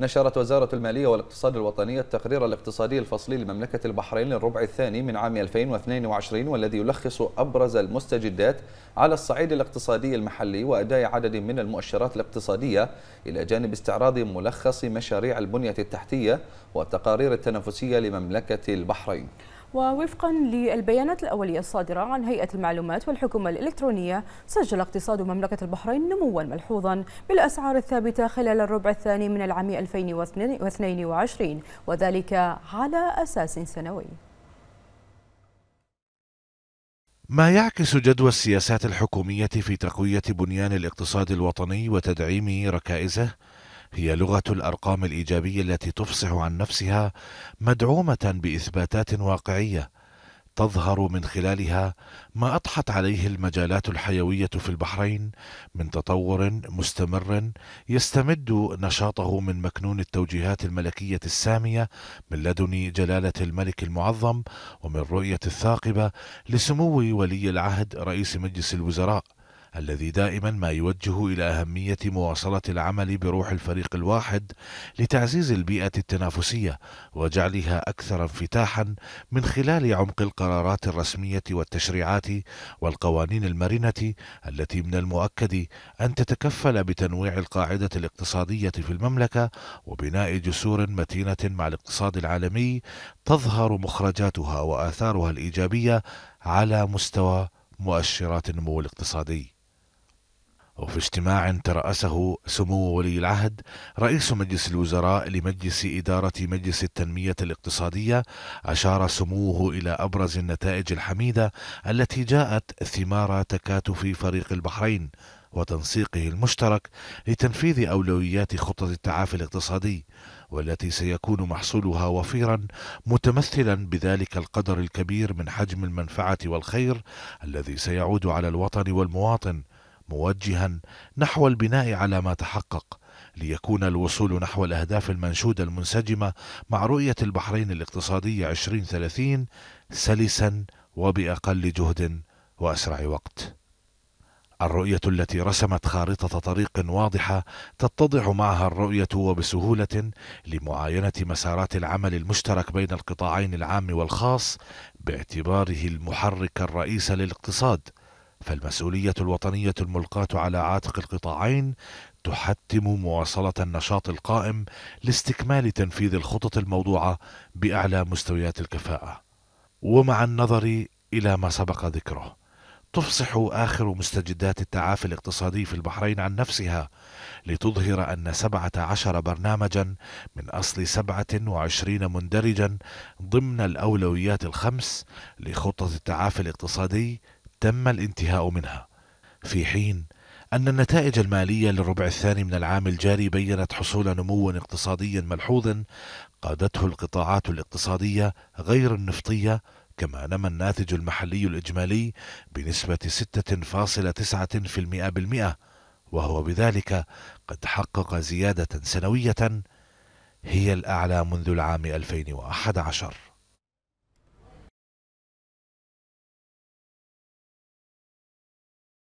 نشرت وزارة المالية والاقتصاد الوطنية التقرير الاقتصادي الفصلي لمملكة البحرين للربع الثاني من عام 2022 والذي يلخص أبرز المستجدات على الصعيد الاقتصادي المحلي وأداء عدد من المؤشرات الاقتصادية إلى جانب استعراض ملخص مشاريع البنية التحتية والتقارير التنافسية لمملكة البحرين ووفقا للبيانات الأولية الصادرة عن هيئة المعلومات والحكومة الإلكترونية سجل اقتصاد مملكة البحرين نموا ملحوظا بالأسعار الثابتة خلال الربع الثاني من العام 2022 وذلك على أساس سنوي ما يعكس جدوى السياسات الحكومية في تقوية بنيان الاقتصاد الوطني وتدعيم ركائزه هي لغة الأرقام الإيجابية التي تفصح عن نفسها مدعومة بإثباتات واقعية تظهر من خلالها ما أضحت عليه المجالات الحيوية في البحرين من تطور مستمر يستمد نشاطه من مكنون التوجيهات الملكية السامية من لدن جلالة الملك المعظم ومن رؤية الثاقبة لسمو ولي العهد رئيس مجلس الوزراء الذي دائما ما يوجه إلى أهمية مواصلة العمل بروح الفريق الواحد لتعزيز البيئة التنافسية وجعلها أكثر انفتاحا من خلال عمق القرارات الرسمية والتشريعات والقوانين المرنة التي من المؤكد أن تتكفل بتنويع القاعدة الاقتصادية في المملكة وبناء جسور متينة مع الاقتصاد العالمي تظهر مخرجاتها وآثارها الإيجابية على مستوى مؤشرات النمو الاقتصادي وفي اجتماع ترأسه سمو ولي العهد رئيس مجلس الوزراء لمجلس إدارة مجلس التنمية الاقتصادية أشار سموه إلى أبرز النتائج الحميدة التي جاءت ثمار تكاتف فريق البحرين وتنسيقه المشترك لتنفيذ أولويات خطة التعافي الاقتصادي والتي سيكون محصولها وفيرا متمثلا بذلك القدر الكبير من حجم المنفعة والخير الذي سيعود على الوطن والمواطن موجها نحو البناء على ما تحقق ليكون الوصول نحو الأهداف المنشودة المنسجمة مع رؤية البحرين الاقتصادية 2030 سلسا وبأقل جهد وأسرع وقت. الرؤية التي رسمت خارطة طريق واضحة تتضح معها الرؤية وبسهولة لمعاينة مسارات العمل المشترك بين القطاعين العام والخاص باعتباره المحرك الرئيس للاقتصاد فالمسؤولية الوطنية الملقاة على عاتق القطاعين تحتم مواصلة النشاط القائم لاستكمال تنفيذ الخطط الموضوعة بأعلى مستويات الكفاءة. ومع النظر إلى ما سبق ذكره، تفصح آخر مستجدات التعافي الاقتصادي في البحرين عن نفسها لتظهر أن 17 برنامجا من أصل 27 مندرجا ضمن الأولويات الخمس لخطة التعافي الاقتصادي تم الانتهاء منها في حين أن النتائج المالية للربع الثاني من العام الجاري بينت حصول نمو اقتصادي ملحوظ قادته القطاعات الاقتصادية غير النفطية كما نما الناتج المحلي الإجمالي بنسبة 6.9% بالمئة وهو بذلك قد حقق زيادة سنوية هي الأعلى منذ العام 2011